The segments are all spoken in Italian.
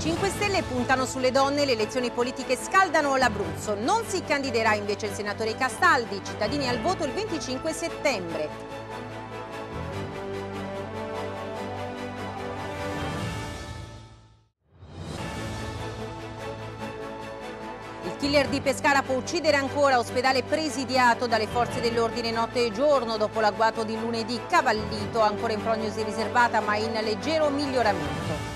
5 Stelle puntano sulle donne, le elezioni politiche scaldano l'Abruzzo. Non si candiderà invece il senatore Castaldi, cittadini al voto il 25 settembre. Il killer di Pescara può uccidere ancora ospedale presidiato dalle forze dell'ordine notte e giorno dopo l'agguato di lunedì. Cavallito ancora in prognosi riservata ma in leggero miglioramento.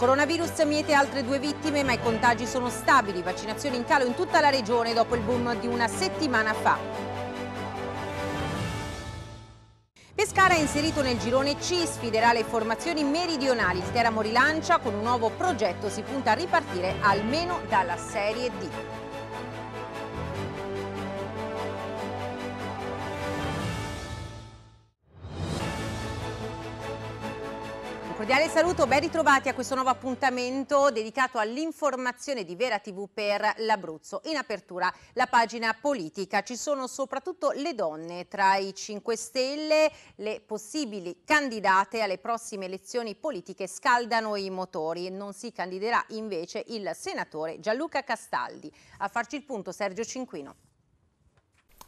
Coronavirus miete altre due vittime, ma i contagi sono stabili. Vaccinazioni in calo in tutta la regione dopo il boom di una settimana fa. Pescara è inserito nel girone C, sfiderà le formazioni meridionali. Il Teramo rilancia, con un nuovo progetto si punta a ripartire almeno dalla Serie D. Cordiale saluto, ben ritrovati a questo nuovo appuntamento dedicato all'informazione di Vera TV per l'Abruzzo. In apertura la pagina politica, ci sono soprattutto le donne tra i 5 Stelle, le possibili candidate alle prossime elezioni politiche scaldano i motori, non si candiderà invece il senatore Gianluca Castaldi. A farci il punto Sergio Cinquino.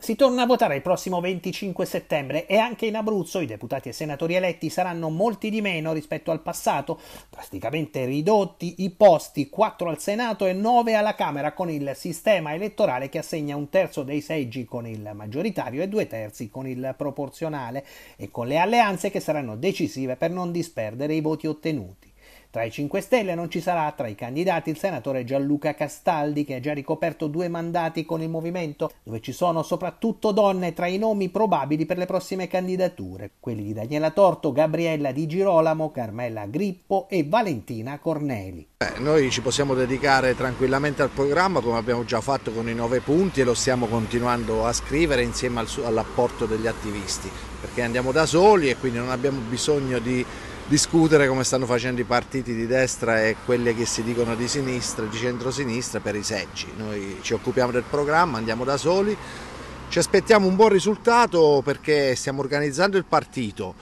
Si torna a votare il prossimo 25 settembre e anche in Abruzzo i deputati e senatori eletti saranno molti di meno rispetto al passato, drasticamente ridotti i posti 4 al Senato e 9 alla Camera con il sistema elettorale che assegna un terzo dei seggi con il maggioritario e due terzi con il proporzionale e con le alleanze che saranno decisive per non disperdere i voti ottenuti. Tra i 5 Stelle non ci sarà tra i candidati il senatore Gianluca Castaldi, che ha già ricoperto due mandati con il movimento, dove ci sono soprattutto donne tra i nomi probabili per le prossime candidature, quelli di Daniela Torto, Gabriella Di Girolamo, Carmela Grippo e Valentina Corneli. Beh, noi ci possiamo dedicare tranquillamente al programma come abbiamo già fatto con i nove punti e lo stiamo continuando a scrivere insieme al, all'apporto degli attivisti perché andiamo da soli e quindi non abbiamo bisogno di discutere come stanno facendo i partiti di destra e quelli che si dicono di sinistra, di centrosinistra per i seggi. Noi ci occupiamo del programma, andiamo da soli, ci aspettiamo un buon risultato perché stiamo organizzando il partito.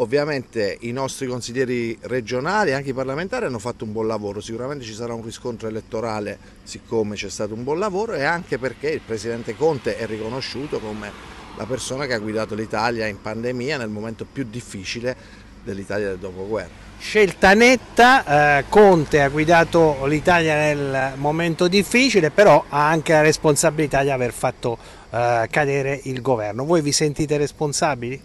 Ovviamente i nostri consiglieri regionali e anche i parlamentari hanno fatto un buon lavoro, sicuramente ci sarà un riscontro elettorale siccome c'è stato un buon lavoro e anche perché il Presidente Conte è riconosciuto come la persona che ha guidato l'Italia in pandemia nel momento più difficile dell'Italia del dopoguerra. Scelta netta, eh, Conte ha guidato l'Italia nel momento difficile, però ha anche la responsabilità di aver fatto eh, cadere il governo. Voi vi sentite responsabili?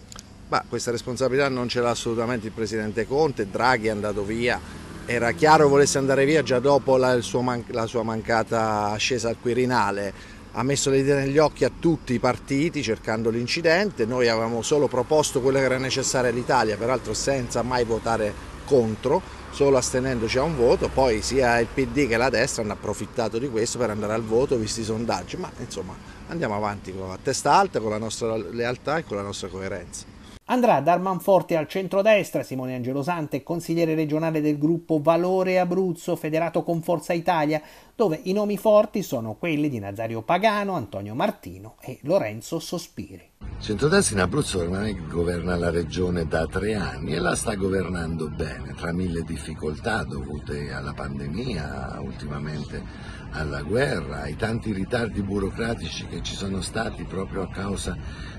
Ma questa responsabilità non ce l'ha assolutamente il presidente Conte, Draghi è andato via, era chiaro che volesse andare via già dopo la, man la sua mancata ascesa al Quirinale ha messo le idee negli occhi a tutti i partiti cercando l'incidente, noi avevamo solo proposto quello che era necessario all'Italia, peraltro senza mai votare contro, solo astenendoci a un voto, poi sia il PD che la destra hanno approfittato di questo per andare al voto visti i sondaggi, ma insomma andiamo avanti a testa alta con la nostra lealtà e con la nostra coerenza. Andrà dal Manforte al centrodestra Simone Angelosante, consigliere regionale del gruppo Valore Abruzzo, federato con Forza Italia, dove i nomi forti sono quelli di Nazario Pagano, Antonio Martino e Lorenzo Sospiri. Centrodestra in Abruzzo ormai governa la regione da tre anni e la sta governando bene, tra mille difficoltà dovute alla pandemia, ultimamente alla guerra, ai tanti ritardi burocratici che ci sono stati proprio a causa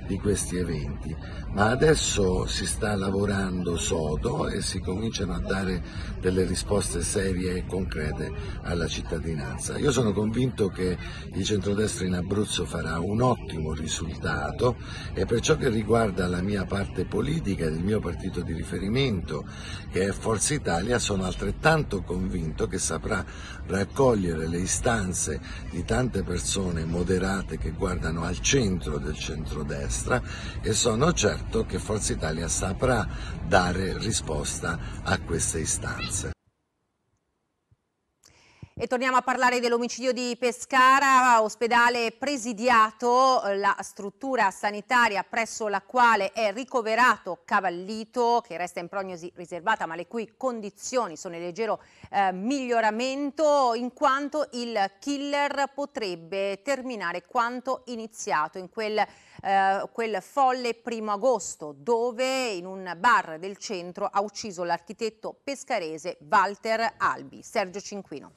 di questi eventi, ma adesso si sta lavorando sodo e si cominciano a dare delle risposte serie e concrete alla cittadinanza. Io sono convinto che il centrodestra in Abruzzo farà un ottimo risultato e per ciò che riguarda la mia parte politica, e il mio partito di riferimento che è Forza Italia, sono altrettanto convinto che saprà raccogliere le istanze di tante persone moderate che guardano al centro del centrodestra destra e sono certo che Forza Italia saprà dare risposta a queste istanze. E torniamo a parlare dell'omicidio di Pescara, ospedale presidiato, la struttura sanitaria presso la quale è ricoverato Cavallito, che resta in prognosi riservata, ma le cui condizioni sono in leggero eh, miglioramento, in quanto il killer potrebbe terminare quanto iniziato in quel, eh, quel folle primo agosto, dove in un bar del centro ha ucciso l'architetto pescarese Walter Albi. Sergio Cinquino.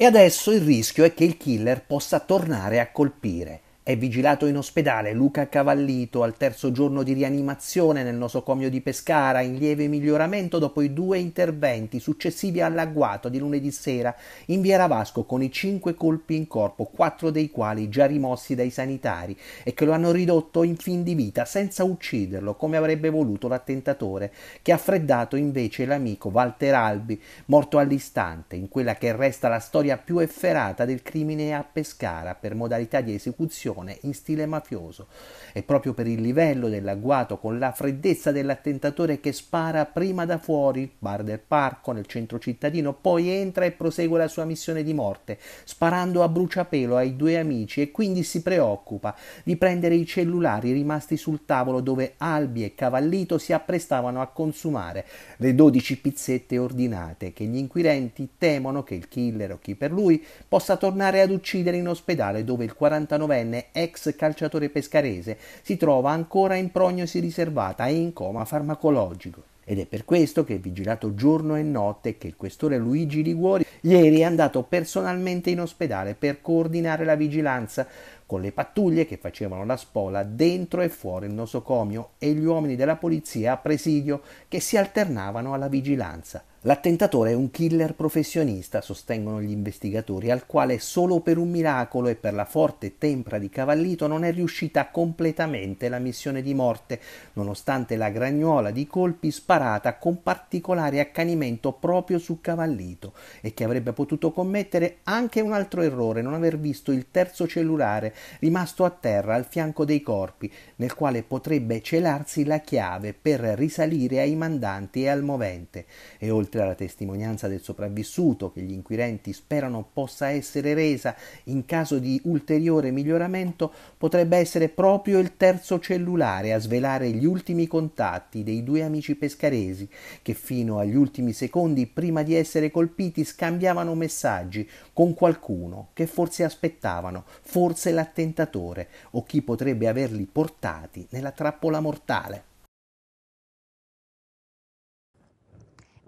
E adesso il rischio è che il killer possa tornare a colpire. È vigilato in ospedale Luca Cavallito al terzo giorno di rianimazione nel nosocomio di Pescara, in lieve miglioramento dopo i due interventi successivi all'agguato di lunedì sera in via Ravasco con i cinque colpi in corpo, quattro dei quali già rimossi dai sanitari e che lo hanno ridotto in fin di vita senza ucciderlo come avrebbe voluto l'attentatore, che ha freddato invece l'amico Walter Albi, morto all'istante, in quella che resta la storia più efferata del crimine a Pescara per modalità di esecuzione azione in stile mafioso. E proprio per il livello dell'agguato, con la freddezza dell'attentatore che spara prima da fuori il bar del parco nel centro cittadino, poi entra e prosegue la sua missione di morte, sparando a bruciapelo ai due amici e quindi si preoccupa di prendere i cellulari rimasti sul tavolo dove Albi e Cavallito si apprestavano a consumare le 12 pizzette ordinate che gli inquirenti temono che il killer o chi per lui possa tornare ad uccidere in ospedale dove il 49enne ex calciatore pescarese, si trova ancora in prognosi riservata e in coma farmacologico. Ed è per questo che è vigilato giorno e notte che il questore Luigi Liguori ieri è andato personalmente in ospedale per coordinare la vigilanza con le pattuglie che facevano la spola dentro e fuori il nosocomio e gli uomini della polizia a presidio che si alternavano alla vigilanza. L'attentatore è un killer professionista, sostengono gli investigatori, al quale solo per un miracolo e per la forte tempra di Cavallito non è riuscita completamente la missione di morte, nonostante la gragnuola di colpi sparata con particolare accanimento proprio su Cavallito e che avrebbe potuto commettere anche un altro errore, non aver visto il terzo cellulare rimasto a terra al fianco dei corpi, nel quale potrebbe celarsi la chiave per risalire ai mandanti e al movente. E oltre oltre alla testimonianza del sopravvissuto che gli inquirenti sperano possa essere resa in caso di ulteriore miglioramento, potrebbe essere proprio il terzo cellulare a svelare gli ultimi contatti dei due amici pescaresi che fino agli ultimi secondi prima di essere colpiti scambiavano messaggi con qualcuno che forse aspettavano, forse l'attentatore o chi potrebbe averli portati nella trappola mortale.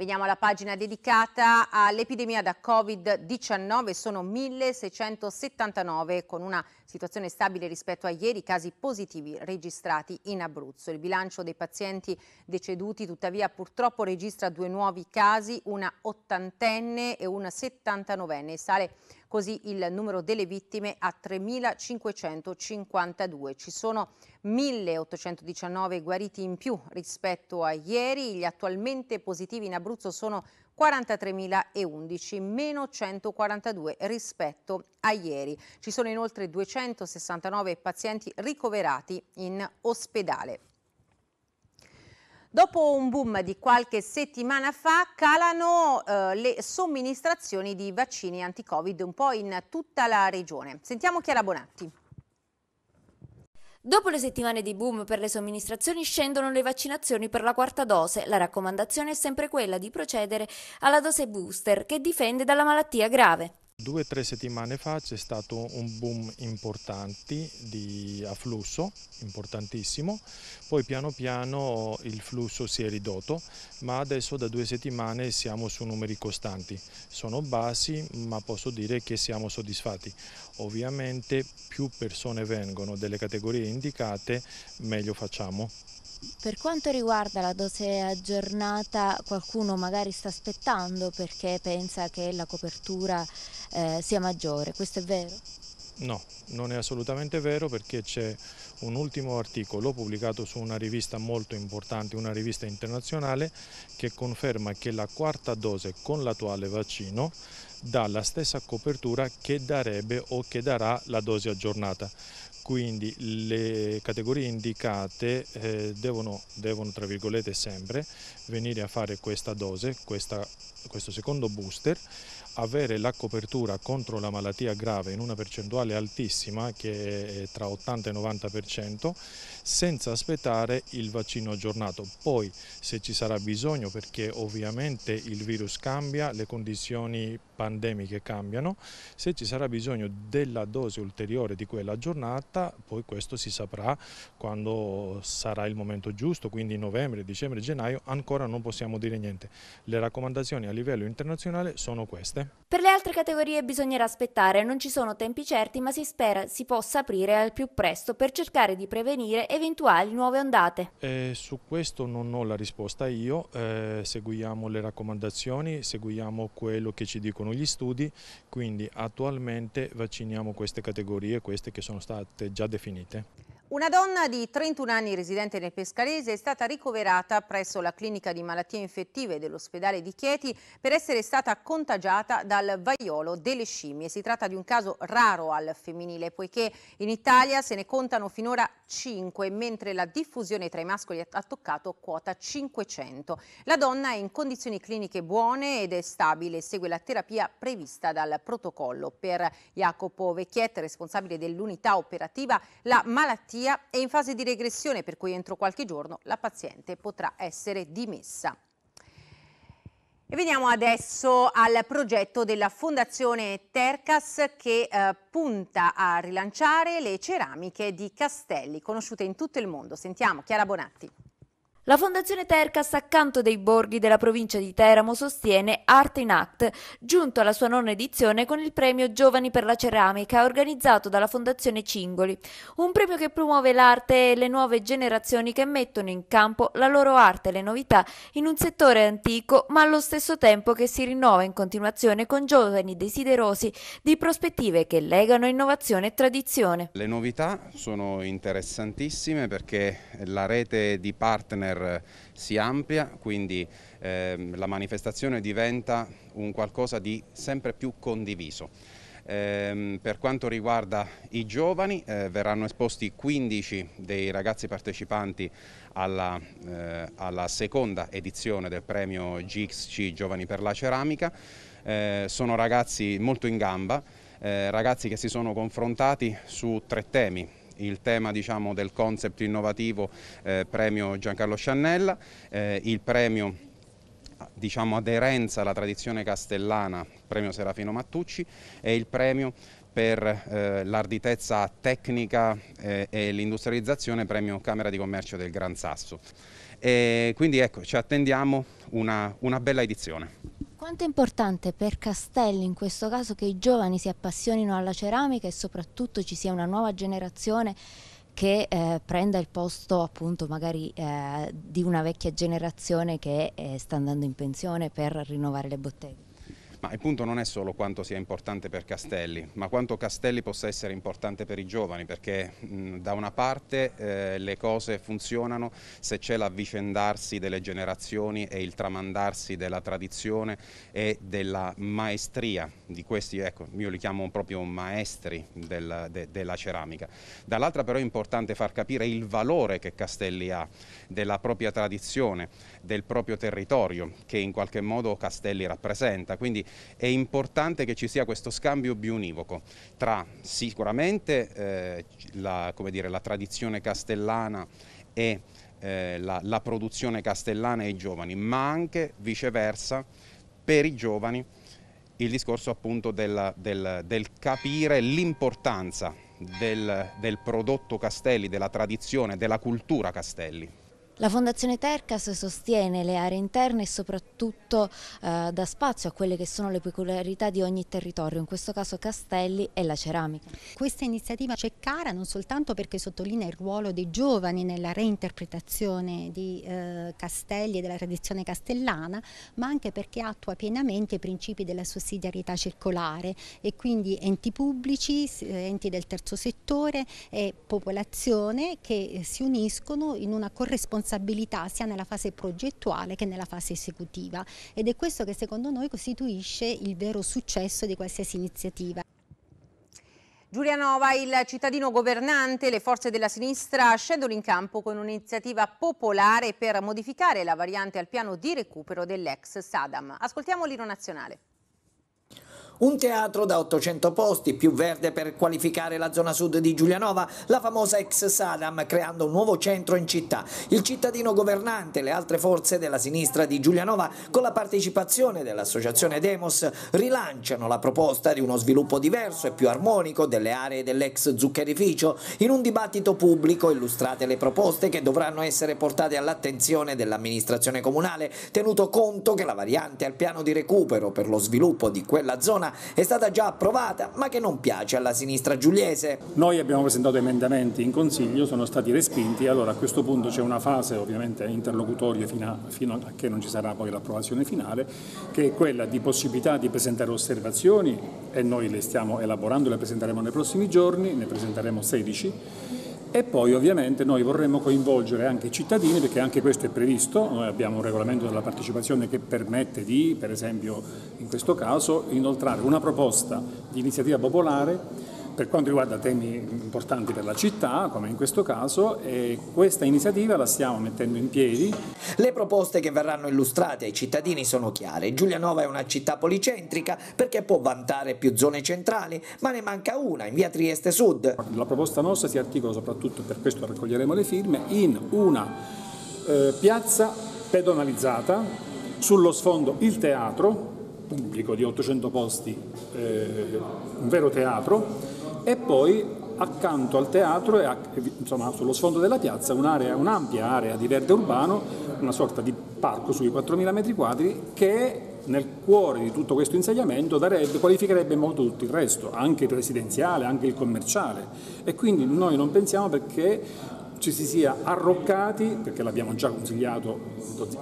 Veniamo alla pagina dedicata all'epidemia da Covid-19, sono 1679 con una situazione stabile rispetto a ieri, casi positivi registrati in Abruzzo. Il bilancio dei pazienti deceduti tuttavia purtroppo registra due nuovi casi, una ottantenne e una settantanovenne, sale così il numero delle vittime a 3.552. Ci sono 1.819 guariti in più rispetto a ieri, gli attualmente positivi in Abruzzo sono 43.011, meno 142 rispetto a ieri. Ci sono inoltre 269 pazienti ricoverati in ospedale. Dopo un boom di qualche settimana fa calano eh, le somministrazioni di vaccini anti-Covid un po' in tutta la regione. Sentiamo Chiara Bonatti. Dopo le settimane di boom per le somministrazioni scendono le vaccinazioni per la quarta dose. La raccomandazione è sempre quella di procedere alla dose booster che difende dalla malattia grave. Due o tre settimane fa c'è stato un boom importante di afflusso, importantissimo, poi piano piano il flusso si è ridotto, ma adesso da due settimane siamo su numeri costanti. Sono bassi, ma posso dire che siamo soddisfatti. Ovviamente più persone vengono delle categorie indicate, meglio facciamo. Per quanto riguarda la dose aggiornata, qualcuno magari sta aspettando perché pensa che la copertura eh, sia maggiore, questo è vero? No, non è assolutamente vero perché c'è un ultimo articolo pubblicato su una rivista molto importante, una rivista internazionale, che conferma che la quarta dose con l'attuale vaccino dà la stessa copertura che darebbe o che darà la dose aggiornata quindi le categorie indicate eh, devono, devono sempre venire a fare questa dose, questa questo secondo booster, avere la copertura contro la malattia grave in una percentuale altissima che è tra 80 e 90% senza aspettare il vaccino aggiornato. Poi se ci sarà bisogno perché ovviamente il virus cambia, le condizioni pandemiche cambiano, se ci sarà bisogno della dose ulteriore di quella giornata, poi questo si saprà quando sarà il momento giusto, quindi novembre, dicembre, gennaio, ancora non possiamo dire niente. Le raccomandazioni a livello internazionale sono queste. Per le altre categorie bisognerà aspettare, non ci sono tempi certi ma si spera si possa aprire al più presto per cercare di prevenire eventuali nuove ondate. Eh, su questo non ho la risposta io, eh, seguiamo le raccomandazioni, seguiamo quello che ci dicono gli studi, quindi attualmente vacciniamo queste categorie, queste che sono state già definite. Una donna di 31 anni residente nel Pescarese è stata ricoverata presso la clinica di malattie infettive dell'ospedale di Chieti per essere stata contagiata dal vaiolo delle scimmie. Si tratta di un caso raro al femminile poiché in Italia se ne contano finora 5 mentre la diffusione tra i mascoli ha toccato quota 500. La donna è in condizioni cliniche buone ed è stabile e segue la terapia prevista dal protocollo. Per Jacopo Vecchietti, responsabile dell'unità operativa, la malattia celiachia è in fase di regressione per cui entro qualche giorno la paziente potrà essere dimessa. E veniamo adesso al progetto della Fondazione Tercas che eh, punta a rilanciare le ceramiche di Castelli, conosciute in tutto il mondo. Sentiamo Chiara Bonatti. La Fondazione Tercas accanto dei borghi della provincia di Teramo sostiene Art in Act, giunto alla sua nona edizione con il premio Giovani per la Ceramica organizzato dalla Fondazione Cingoli, un premio che promuove l'arte e le nuove generazioni che mettono in campo la loro arte e le novità in un settore antico ma allo stesso tempo che si rinnova in continuazione con giovani desiderosi di prospettive che legano innovazione e tradizione. Le novità sono interessantissime perché la rete di partner eh, si amplia, quindi ehm, la manifestazione diventa un qualcosa di sempre più condiviso. Ehm, per quanto riguarda i giovani, eh, verranno esposti 15 dei ragazzi partecipanti alla, eh, alla seconda edizione del premio GXC Giovani per la Ceramica. Eh, sono ragazzi molto in gamba, eh, ragazzi che si sono confrontati su tre temi, il tema diciamo, del concept innovativo eh, premio Giancarlo Sciannella, eh, il premio diciamo, aderenza alla tradizione castellana premio Serafino Mattucci e il premio per eh, l'arditezza tecnica eh, e l'industrializzazione premio Camera di Commercio del Gran Sasso. E quindi ecco, ci attendiamo una, una bella edizione. Quanto è importante per Castelli in questo caso che i giovani si appassionino alla ceramica e soprattutto ci sia una nuova generazione che eh, prenda il posto appunto magari eh, di una vecchia generazione che eh, sta andando in pensione per rinnovare le botteghe? Ma il punto non è solo quanto sia importante per Castelli, ma quanto Castelli possa essere importante per i giovani, perché mh, da una parte eh, le cose funzionano se c'è l'avvicendarsi delle generazioni e il tramandarsi della tradizione e della maestria di questi, ecco, io li chiamo proprio maestri del, de, della ceramica. Dall'altra però è importante far capire il valore che Castelli ha della propria tradizione, del proprio territorio che in qualche modo Castelli rappresenta. Quindi è importante che ci sia questo scambio bionivoco tra sicuramente eh, la, dire, la, tradizione castellana e eh, la, la produzione castellana e i giovani, ma anche viceversa per i giovani il discorso appunto del, del, del capire l'importanza del, del prodotto Castelli, della tradizione, della cultura Castelli. La Fondazione Tercas sostiene le aree interne e soprattutto eh, dà spazio a quelle che sono le peculiarità di ogni territorio, in questo caso Castelli e la ceramica. Questa iniziativa c'è cara non soltanto perché sottolinea il ruolo dei giovani nella reinterpretazione di eh, Castelli e della tradizione castellana, ma anche perché attua pienamente i principi della sussidiarietà circolare e quindi enti pubblici, eh, enti del terzo settore e popolazione che eh, si uniscono in una corresponsabilità responsabilità sia nella fase progettuale che nella fase esecutiva ed è questo che secondo noi costituisce il vero successo di qualsiasi iniziativa. Giulia Nova, il cittadino governante, le forze della sinistra scendono in campo con un'iniziativa popolare per modificare la variante al piano di recupero dell'ex Sadam. Ascoltiamo l'Iro Nazionale un teatro da 800 posti, più verde per qualificare la zona sud di Giulianova, la famosa ex Sadam creando un nuovo centro in città, il cittadino governante, e le altre forze della sinistra di Giulianova con la partecipazione dell'associazione Demos rilanciano la proposta di uno sviluppo diverso e più armonico delle aree dell'ex zuccherificio. In un dibattito pubblico illustrate le proposte che dovranno essere portate all'attenzione dell'amministrazione comunale, tenuto conto che la variante al piano di recupero per lo sviluppo di quella zona è stata già approvata ma che non piace alla sinistra giuliese. Noi abbiamo presentato emendamenti in Consiglio, sono stati respinti, allora a questo punto c'è una fase ovviamente interlocutoria fino a, fino a che non ci sarà poi l'approvazione finale, che è quella di possibilità di presentare osservazioni e noi le stiamo elaborando, le presenteremo nei prossimi giorni, ne presenteremo 16 e poi ovviamente noi vorremmo coinvolgere anche i cittadini perché anche questo è previsto, noi abbiamo un regolamento della partecipazione che permette di, per esempio in questo caso, inoltrare una proposta di iniziativa popolare per quanto riguarda temi importanti per la città, come in questo caso, e questa iniziativa la stiamo mettendo in piedi. Le proposte che verranno illustrate ai cittadini sono chiare. Giulianova è una città policentrica perché può vantare più zone centrali, ma ne manca una in via Trieste Sud. La proposta nostra si articola soprattutto, per questo raccoglieremo le firme, in una eh, piazza pedonalizzata, sullo sfondo il teatro pubblico di 800 posti, eh, un vero teatro, e poi accanto al teatro e insomma, sullo sfondo della piazza un'area, un'ampia area di verde urbano, una sorta di parco sui 4.000 metri quadri che nel cuore di tutto questo insediamento darebbe, qualificherebbe molto tutto il resto, anche il residenziale, anche il commerciale e quindi noi non pensiamo perché ci si sia arroccati, perché l'abbiamo già consigliato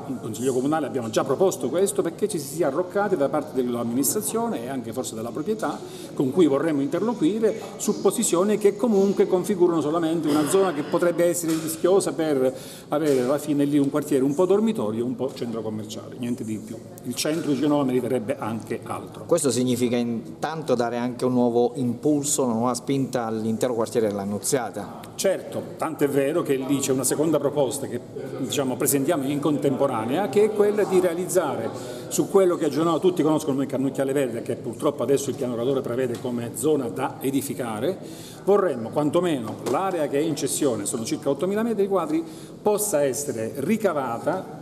in Consiglio Comunale, abbiamo già proposto questo, perché ci si sia arroccati da parte dell'amministrazione e anche forse della proprietà con cui vorremmo interloquire su posizioni che comunque configurano solamente una zona che potrebbe essere rischiosa per avere alla fine lì un quartiere un po' dormitorio, un po' centro commerciale, niente di più. Il centro di Genova meriterebbe anche altro. Questo significa intanto dare anche un nuovo impulso, una nuova spinta all'intero quartiere dell'Annunziata? Nunziata. Certo, tanto è vero Ministero che lì c'è una seconda proposta che diciamo, presentiamo in contemporanea che è quella di realizzare su quello che a Genova tutti conoscono come Cannucchiale Verde che purtroppo adesso il piano regolatore prevede come zona da edificare vorremmo quantomeno l'area che è in cessione sono circa 8.000 metri quadri possa essere ricavata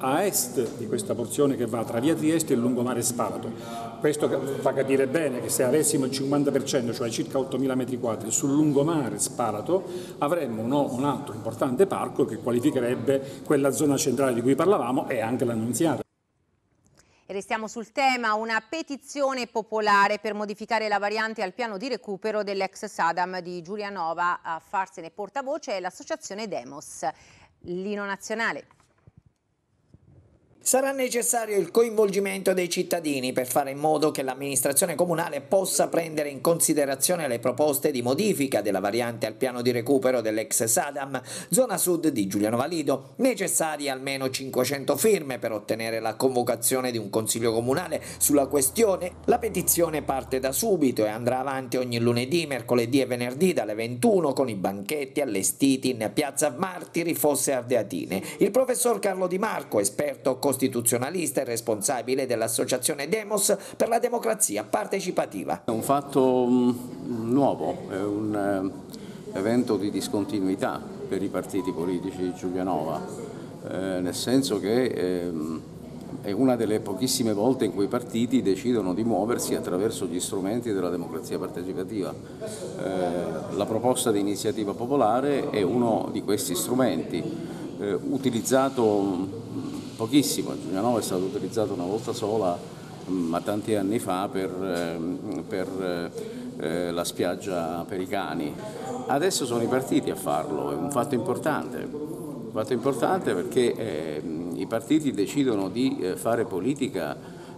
a est di questa porzione che va tra via Trieste e il lungomare Spalato. Questo fa capire bene che se avessimo il 50%, cioè circa 8.000 metri quadri, sul lungomare Spalato avremmo uno, un altro importante parco che qualificherebbe quella zona centrale di cui parlavamo e anche l'annunziata. E restiamo sul tema, una petizione popolare per modificare la variante al piano di recupero dell'ex Sadam di Giulianova a farsene portavoce è l'associazione Demos. Lino Nazionale. Sarà necessario il coinvolgimento dei cittadini per fare in modo che l'amministrazione comunale possa prendere in considerazione le proposte di modifica della variante al piano di recupero dell'ex Sadam, zona sud di Giuliano Valido, necessarie almeno 500 firme per ottenere la convocazione di un consiglio comunale sulla questione. La petizione parte da subito e andrà avanti ogni lunedì, mercoledì e venerdì dalle 21 con i banchetti allestiti in Piazza Martiri Fosse Ardeatine. Il professor Carlo Di Marco, esperto costituzionale costituzionalista e responsabile dell'associazione Demos per la democrazia partecipativa. È un fatto mm, nuovo, è un eh, evento di discontinuità per i partiti politici di Giulianova, eh, nel senso che ehm, è una delle pochissime volte in cui i partiti decidono di muoversi attraverso gli strumenti della democrazia partecipativa. Eh, la proposta di iniziativa popolare è uno di questi strumenti, utilizzato mm, pochissimo, il Giulianova è stato utilizzato una volta sola mm, ma tanti anni fa per, ehm, per eh, la spiaggia per i cani. Adesso sono i partiti a farlo, è un fatto importante, un fatto importante perché eh, i partiti decidono di eh, fare politica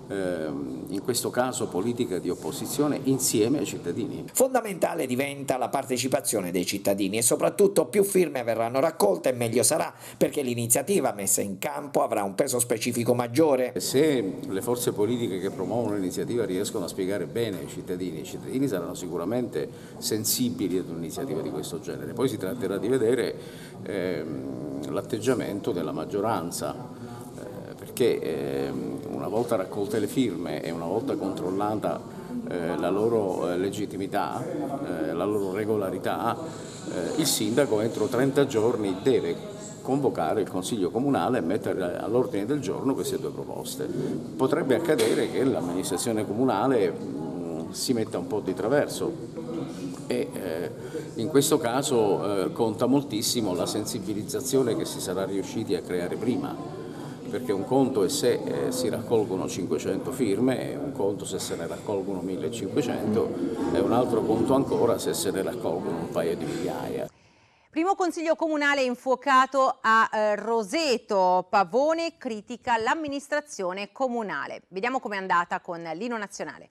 ehm, in questo caso politica di opposizione, insieme ai cittadini. Fondamentale diventa la partecipazione dei cittadini e soprattutto più firme verranno raccolte e meglio sarà perché l'iniziativa messa in campo avrà un peso specifico maggiore. Se le forze politiche che promuovono l'iniziativa riescono a spiegare bene ai cittadini, i cittadini saranno sicuramente sensibili ad un'iniziativa di questo genere. Poi si tratterà di vedere ehm, l'atteggiamento della maggioranza che eh, una volta raccolte le firme e una volta controllata eh, la loro eh, legittimità, eh, la loro regolarità, il sindaco entro 30 giorni deve convocare il Consiglio Comunale e mettere all'ordine del giorno queste due proposte. Potrebbe accadere che l'amministrazione comunale mm, si metta un po' di traverso e in questo caso conta moltissimo la sensibilizzazione che si sarà riusciti a creare prima perché un conto è se eh, si raccolgono 500 firme, un conto se se ne raccolgono 1500 e un altro conto ancora se se ne raccolgono un paio di migliaia. Primo consiglio comunale infuocato a eh, Roseto, Pavone critica l'amministrazione comunale. Vediamo com'è andata con l'Ino Nazionale.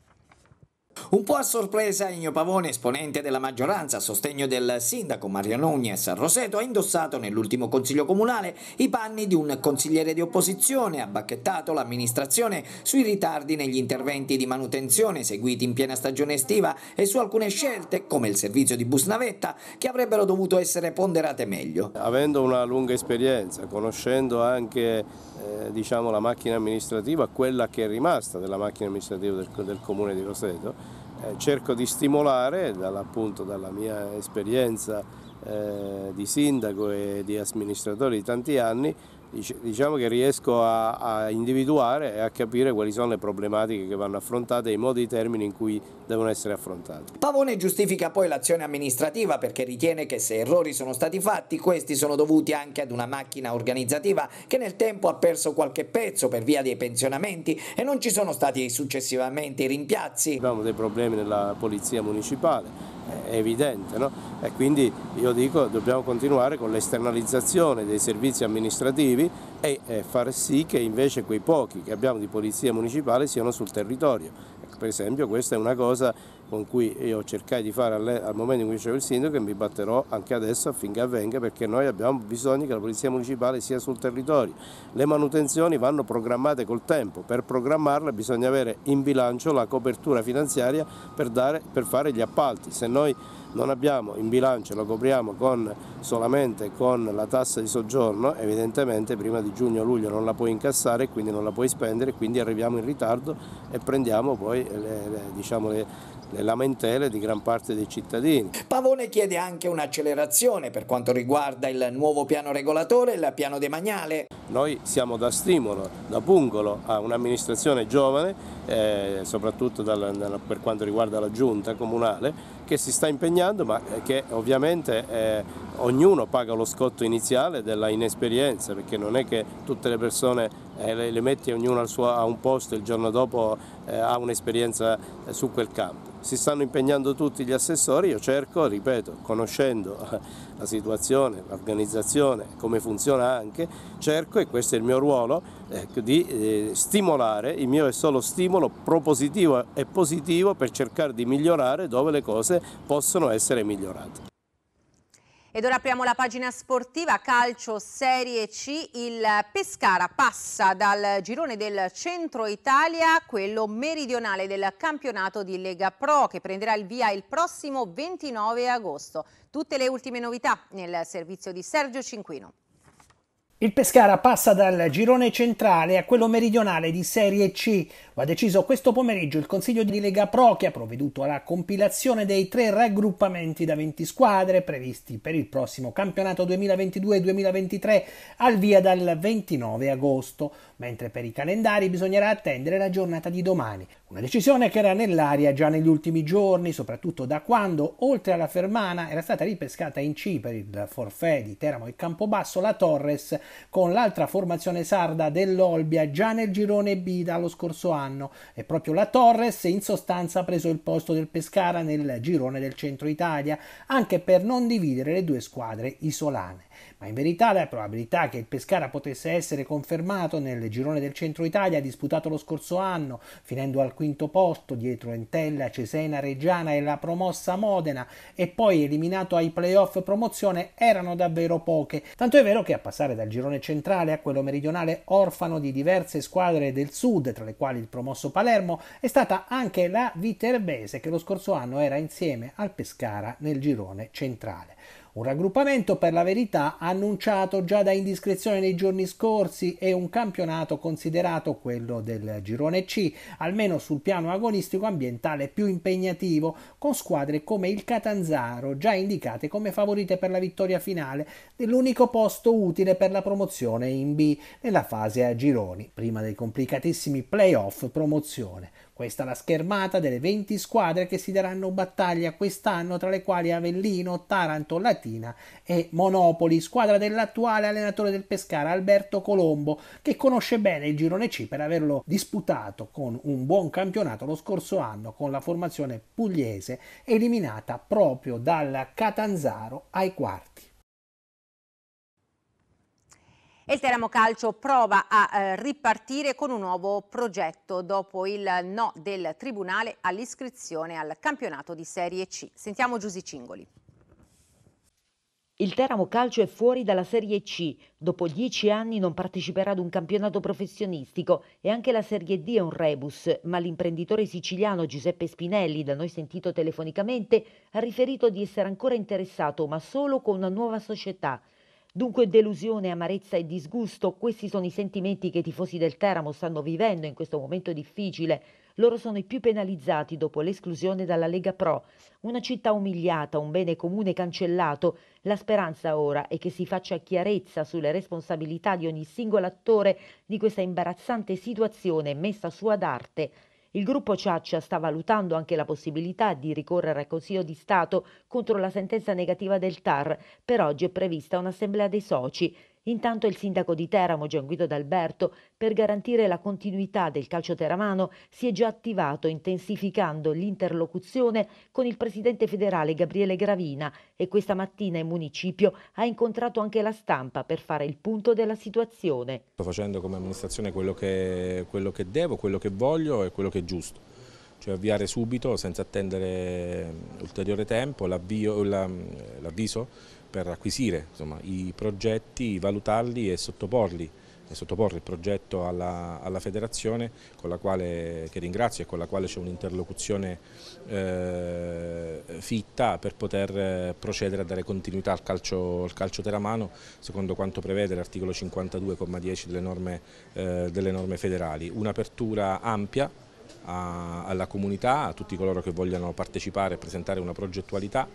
Un po' a sorpresa, Igno Pavone, esponente della maggioranza a sostegno del sindaco Mariano Nunez Roseto, ha indossato nell'ultimo consiglio comunale i panni di un consigliere di opposizione, ha bacchettato l'amministrazione sui ritardi negli interventi di manutenzione eseguiti in piena stagione estiva e su alcune scelte, come il servizio di bus navetta, che avrebbero dovuto essere ponderate meglio. Avendo una lunga esperienza, conoscendo anche eh, diciamo, la macchina amministrativa, quella che è rimasta della macchina amministrativa del, del Comune di Roseto, eh, cerco di stimolare appunto dalla mia esperienza eh, di sindaco e di amministratore di tanti anni diciamo che riesco a, a, individuare e a capire quali sono le problematiche che vanno affrontate e i modi e i termini in cui devono essere affrontati. Pavone giustifica poi l'azione amministrativa perché ritiene che se errori sono stati fatti questi sono dovuti anche ad una macchina organizzativa che nel tempo ha perso qualche pezzo per via dei pensionamenti e non ci sono stati successivamente i rimpiazzi. Abbiamo dei problemi nella polizia municipale è evidente no? e quindi io dico dobbiamo continuare con l'esternalizzazione dei servizi amministrativi e far sì che invece quei pochi che abbiamo di polizia municipale siano sul territorio. Per esempio questa è una cosa con cui io cercai di fare al momento in cui facevo il sindaco e mi batterò anche adesso affinché avvenga perché noi abbiamo bisogno che la Polizia Municipale sia sul territorio. Le manutenzioni vanno programmate col tempo, per programmarle bisogna avere in bilancio la copertura finanziaria per, dare, per fare gli appalti, se noi non abbiamo in bilancio, lo copriamo con, solamente con la tassa di soggiorno, evidentemente prima di giugno-luglio non la puoi incassare e quindi non la puoi spendere, quindi arriviamo in ritardo e prendiamo poi le, le, diciamo le le lamentele di gran parte dei cittadini. Pavone chiede anche un'accelerazione per quanto riguarda il nuovo piano regolatore e il piano demaniale. Noi siamo da stimolo, da pungolo a un'amministrazione giovane, eh, soprattutto dal, per quanto riguarda la giunta comunale, che si sta impegnando ma che ovviamente eh, ognuno paga lo scotto iniziale della inesperienza perché non è che tutte le persone eh, le, le metti ognuno suo, a un posto e il giorno dopo eh, ha un'esperienza eh, su quel campo si stanno impegnando tutti gli assessori, io cerco, ripeto, conoscendo la situazione, l'organizzazione, come funziona anche, cerco, e questo è il mio ruolo, ecco, di eh, stimolare, il mio è solo stimolo propositivo e positivo per cercare di migliorare dove le cose possono essere migliorate. Ed ora apriamo la pagina sportiva, calcio Serie C, il Pescara passa dal girone del centro Italia, quello meridionale del campionato di Lega Pro che prenderà il via il prossimo 29 agosto. Tutte le ultime novità nel servizio di Sergio Cinquino. Il Pescara passa dal girone centrale a quello meridionale di Serie C. Va deciso questo pomeriggio il Consiglio di Lega Pro che ha provveduto alla compilazione dei tre raggruppamenti da 20 squadre previsti per il prossimo campionato 2022-2023 al via dal 29 agosto, mentre per i calendari bisognerà attendere la giornata di domani. Una decisione che era nell'aria già negli ultimi giorni, soprattutto da quando, oltre alla Fermana, era stata ripescata in Cipri, il forfè di Teramo e Campobasso la Torres con l'altra formazione sarda dell'Olbia già nel girone B dallo scorso anno e proprio la Torres in sostanza ha preso il posto del Pescara nel girone del centro Italia, anche per non dividere le due squadre isolane ma in verità la probabilità che il Pescara potesse essere confermato nel girone del centro Italia disputato lo scorso anno, finendo al quinto posto dietro Entella, Cesena, Reggiana e la promossa Modena e poi eliminato ai playoff promozione erano davvero poche, tanto è vero che a passare dal girone centrale a quello meridionale orfano di diverse squadre del sud, tra le quali il promosso Palermo, è stata anche la Viterbese che lo scorso anno era insieme al Pescara nel girone centrale. Un raggruppamento per la verità annunciato già da indiscrezione nei giorni scorsi e un campionato considerato quello del girone C, almeno sul piano agonistico ambientale più impegnativo, con squadre come il Catanzaro già indicate come favorite per la vittoria finale dell'unico posto utile per la promozione in B nella fase a gironi, prima dei complicatissimi playoff promozione questa è la schermata delle 20 squadre che si daranno battaglia quest'anno, tra le quali Avellino, Taranto, Latina e Monopoli, squadra dell'attuale allenatore del Pescara Alberto Colombo, che conosce bene il girone C per averlo disputato con un buon campionato lo scorso anno con la formazione pugliese eliminata proprio dal Catanzaro ai quarti. E il Teramo Calcio prova a eh, ripartire con un nuovo progetto dopo il no del Tribunale all'iscrizione al campionato di Serie C. Sentiamo Giusy Cingoli. Il Teramo Calcio è fuori dalla Serie C, dopo dieci anni non parteciperà ad un campionato professionistico e anche la Serie D è un rebus, ma l'imprenditore siciliano Giuseppe Spinelli, da noi sentito telefonicamente, ha riferito di essere ancora interessato ma solo con una nuova società. Dunque delusione, amarezza e disgusto, questi sono i sentimenti che i tifosi del Teramo stanno vivendo in questo momento difficile. Loro sono i più penalizzati dopo l'esclusione dalla Lega Pro. Una città umiliata, un bene comune cancellato. La speranza ora è che si faccia chiarezza sulle responsabilità di ogni singolo attore di questa imbarazzante situazione messa su ad arte il gruppo Ciaccia sta valutando anche la possibilità di ricorrere al Consiglio di Stato contro la sentenza negativa del TAR. Per oggi è prevista un'assemblea dei soci. Intanto il sindaco di Teramo, Gianguido D'Alberto, per garantire la continuità del calcio teramano, si è già attivato intensificando l'interlocuzione con il presidente federale Gabriele Gravina e questa mattina in municipio ha incontrato anche la stampa per fare il punto della situazione. Sto facendo come amministrazione quello che, quello che devo, quello che voglio e quello che è giusto. Cioè avviare subito, senza attendere ulteriore tempo, l'avviso per acquisire insomma, i progetti, valutarli e sottoporli e sottoporre il progetto alla, alla federazione quale, che ringrazio e con la quale c'è un'interlocuzione eh, fitta per poter procedere a dare continuità al calcio, al calcio teramano secondo quanto prevede l'articolo 52,10 delle, eh, delle norme federali. Un'apertura ampia a, alla comunità, a tutti coloro che vogliano partecipare e presentare una progettualità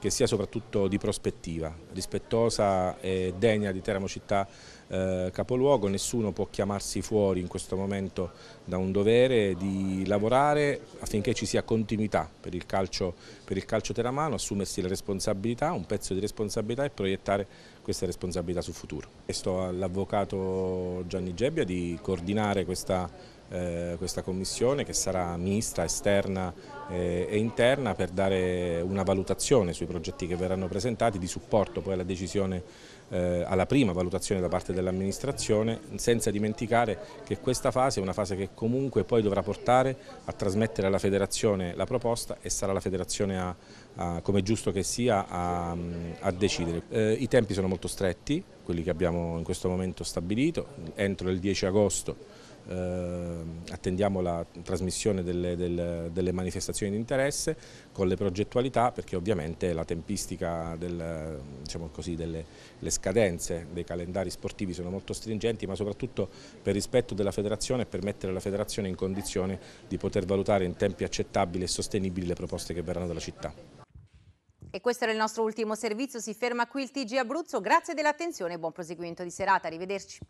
che sia soprattutto di prospettiva, rispettosa e degna di Teramo città eh, capoluogo, nessuno può chiamarsi fuori in questo momento da un dovere di lavorare affinché ci sia continuità per il calcio, per il calcio teramano, assumersi le responsabilità, un pezzo di responsabilità e proiettare queste responsabilità sul futuro. Chiesto all'avvocato Gianni Gebbia di coordinare questa eh, questa commissione che sarà ministra esterna eh, e interna per dare una valutazione sui progetti che verranno presentati di supporto poi alla decisione eh, alla prima valutazione da parte dell'amministrazione senza dimenticare che questa fase è una fase che comunque poi dovrà portare a trasmettere alla federazione la proposta e sarà la federazione a, a, come giusto che sia a, a decidere. Eh, I tempi sono molto stretti, quelli che abbiamo in questo momento stabilito, entro il 10 agosto Ehm, attendiamo la trasmissione delle, delle, delle, manifestazioni di interesse con le progettualità perché ovviamente la tempistica del, diciamo così, delle scadenze dei calendari sportivi sono molto stringenti ma soprattutto per rispetto della federazione e per mettere la federazione in condizione di poter valutare in tempi accettabili e sostenibili le proposte che verranno dalla città. E questo era il nostro ultimo servizio, si ferma qui il TG Abruzzo, grazie dell'attenzione e buon proseguimento di serata, arrivederci.